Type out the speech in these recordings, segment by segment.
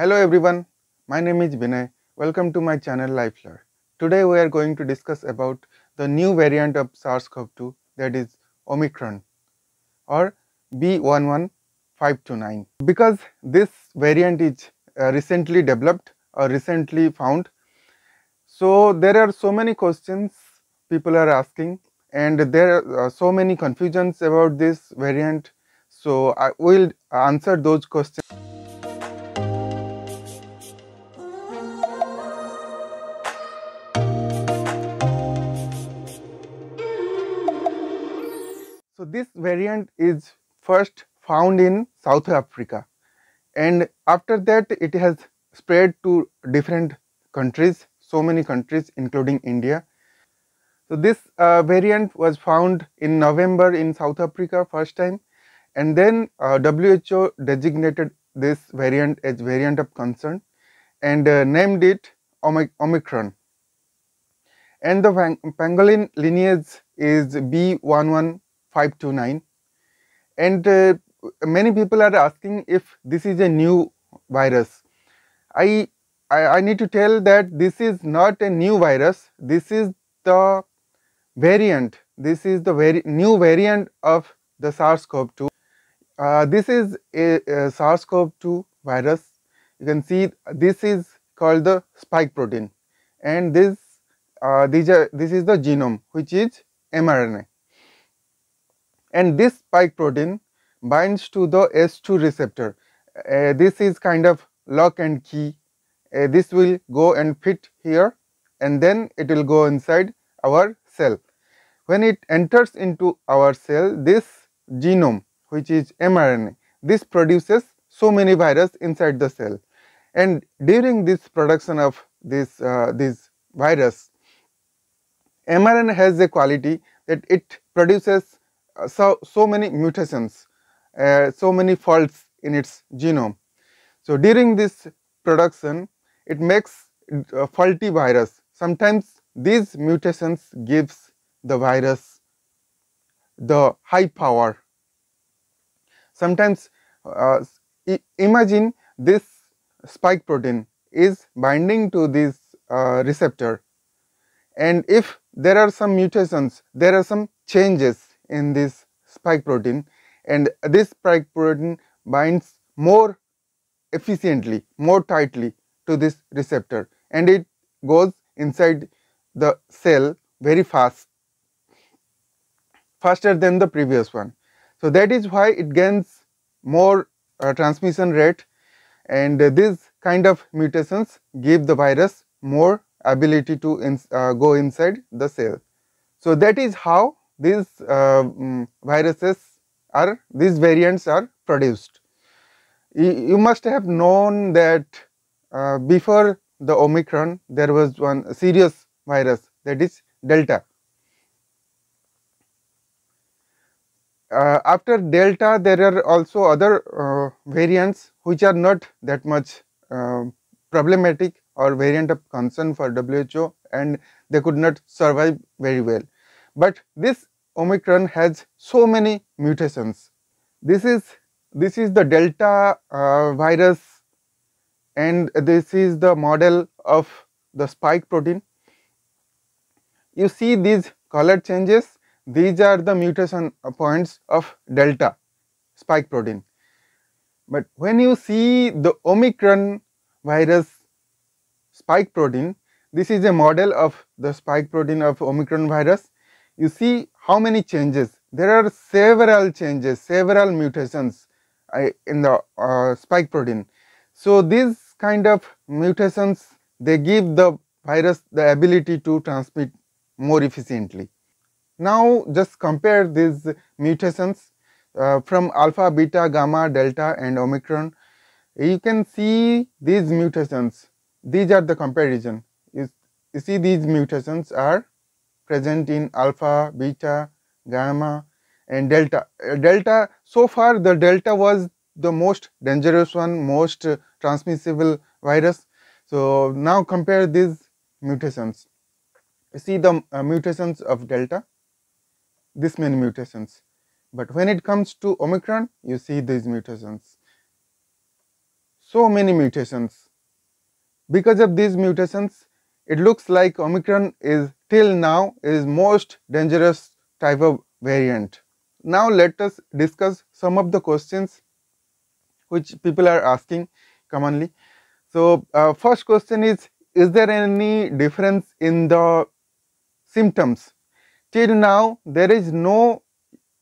Hello everyone, my name is Vinay. Welcome to my channel LifeLearn. Today we are going to discuss about the new variant of SARS-CoV-2 that is Omicron or B11529. Because this variant is uh, recently developed or recently found, so there are so many questions people are asking and there are uh, so many confusions about this variant. So I will answer those questions. So this variant is first found in South Africa and after that it has spread to different countries, so many countries including India. So this uh, variant was found in November in South Africa first time and then uh, WHO designated this variant as variant of concern and uh, named it Omicron. And the pangolin lineage is B117 529 and uh, many people are asking if this is a new virus. I, I, I need to tell that this is not a new virus. This is the variant. This is the very new variant of the SARS-CoV-2. Uh, this is a, a SARS-CoV-2 virus. You can see this is called the spike protein and this uh, these are, this is the genome which is mRNA and this spike protein binds to the S2 receptor. Uh, this is kind of lock and key. Uh, this will go and fit here and then it will go inside our cell. When it enters into our cell, this genome which is mRNA, this produces so many virus inside the cell. And during this production of this, uh, this virus, mRNA has a quality that it produces so, so many mutations, uh, so many faults in its genome. So during this production, it makes a uh, faulty virus. Sometimes these mutations gives the virus the high power. Sometimes uh, imagine this spike protein is binding to this uh, receptor and if there are some mutations, there are some changes in this spike protein and this spike protein binds more efficiently, more tightly to this receptor and it goes inside the cell very fast, faster than the previous one. So, that is why it gains more uh, transmission rate and uh, these kind of mutations give the virus more ability to ins uh, go inside the cell. So, that is how these uh, mm, viruses are, these variants are produced. You must have known that uh, before the Omicron, there was one serious virus that is Delta. Uh, after delta there are also other uh, variants which are not that much uh, problematic or variant of concern for WHO and they could not survive very well. But this Omicron has so many mutations. This is, this is the Delta uh, virus and this is the model of the spike protein. You see these color changes, these are the mutation points of Delta spike protein. But when you see the Omicron virus spike protein, this is a model of the spike protein of Omicron virus you see how many changes. There are several changes, several mutations in the uh, spike protein. So these kind of mutations, they give the virus the ability to transmit more efficiently. Now just compare these mutations uh, from alpha, beta, gamma, delta and omicron. You can see these mutations. These are the comparison. You, you see these mutations are present in alpha, beta, gamma and delta. Uh, delta, so far the delta was the most dangerous one, most uh, transmissible virus. So now compare these mutations. See the uh, mutations of delta, this many mutations. But when it comes to Omicron, you see these mutations. So many mutations. Because of these mutations, it looks like Omicron is till now is most dangerous type of variant. Now let us discuss some of the questions which people are asking commonly. So uh, first question is, is there any difference in the symptoms? Till now, there is no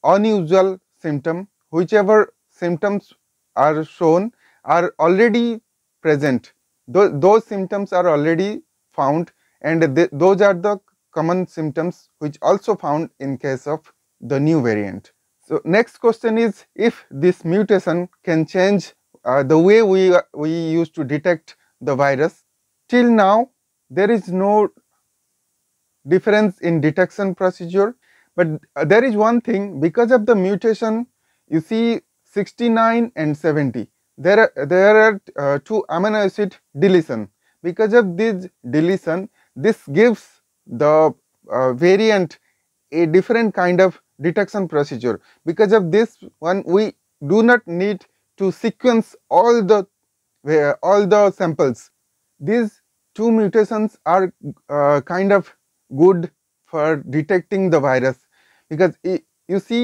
unusual symptom. Whichever symptoms are shown are already present. Th those symptoms are already found and those are the common symptoms which also found in case of the new variant. So next question is if this mutation can change uh, the way we, uh, we used to detect the virus. Till now there is no difference in detection procedure but uh, there is one thing because of the mutation you see 69 and 70 there are, there are uh, two amino acid deletion because of this deletion this gives the uh, variant a different kind of detection procedure because of this one we do not need to sequence all the uh, all the samples these two mutations are uh, kind of good for detecting the virus because it, you see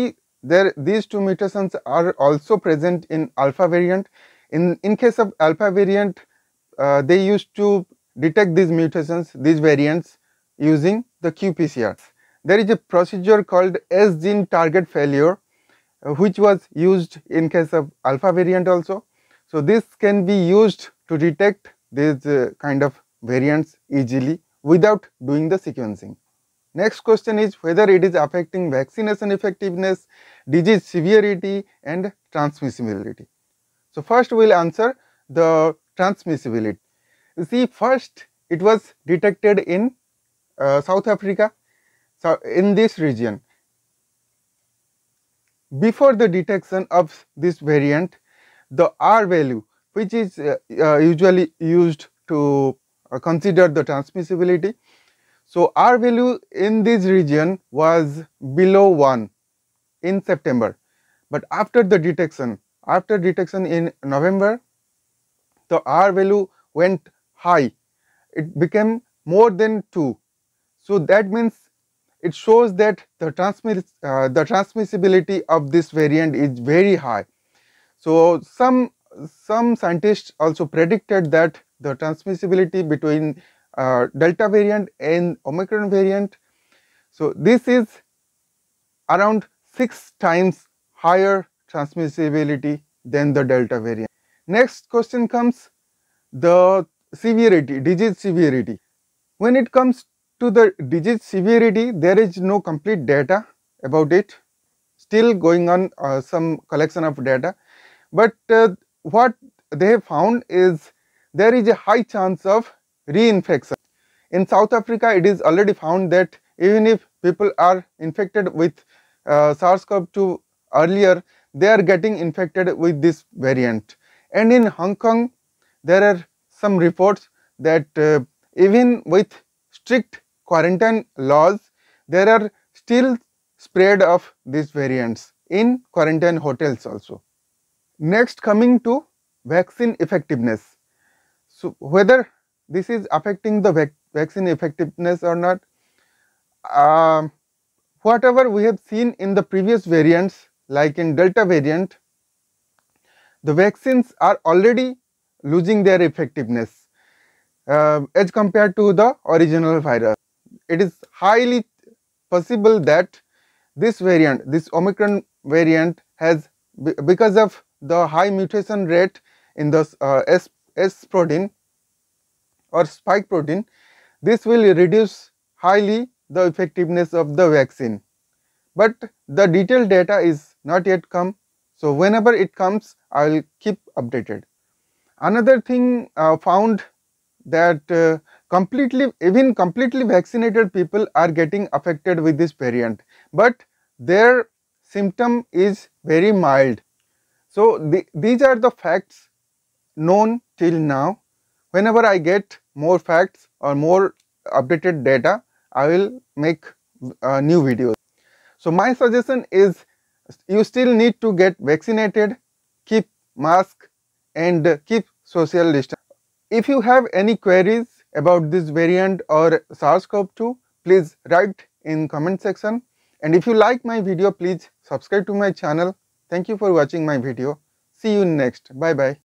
there these two mutations are also present in alpha variant in in case of alpha variant uh, they used to detect these mutations, these variants using the qPCRs. There is a procedure called S gene target failure uh, which was used in case of alpha variant also. So this can be used to detect these uh, kind of variants easily without doing the sequencing. Next question is whether it is affecting vaccination effectiveness, disease severity and transmissibility. So first we will answer the transmissibility. You see, first it was detected in uh, South Africa, so in this region. Before the detection of this variant, the R value, which is uh, uh, usually used to uh, consider the transmissibility, so R value in this region was below 1 in September. But after the detection, after detection in November, the R value went high. It became more than 2. So that means it shows that the, uh, the transmissibility of this variant is very high. So some, some scientists also predicted that the transmissibility between uh, delta variant and omicron variant. So this is around 6 times higher transmissibility than the delta variant. Next question comes the severity, disease severity. When it comes to the disease severity, there is no complete data about it. Still going on uh, some collection of data. But uh, what they have found is there is a high chance of reinfection. In South Africa, it is already found that even if people are infected with uh, SARS-CoV-2 earlier, they are getting infected with this variant. And in Hong Kong, there are some reports that uh, even with strict quarantine laws, there are still spread of these variants in quarantine hotels also. Next coming to vaccine effectiveness. So, whether this is affecting the vac vaccine effectiveness or not, uh, whatever we have seen in the previous variants like in delta variant, the vaccines are already losing their effectiveness uh, as compared to the original virus. It is highly possible that this variant, this Omicron variant has because of the high mutation rate in the uh, S, S protein or spike protein, this will reduce highly the effectiveness of the vaccine. But the detailed data is not yet come so whenever it comes, I will keep updated. Another thing uh, found that uh, completely, even completely vaccinated people are getting affected with this variant, but their symptom is very mild. So the, these are the facts known till now. Whenever I get more facts or more updated data, I will make uh, new videos. So my suggestion is you still need to get vaccinated, keep mask and keep social distance. If you have any queries about this variant or SARS-CoV-2, please write in comment section. And if you like my video, please subscribe to my channel. Thank you for watching my video. See you next. Bye-bye.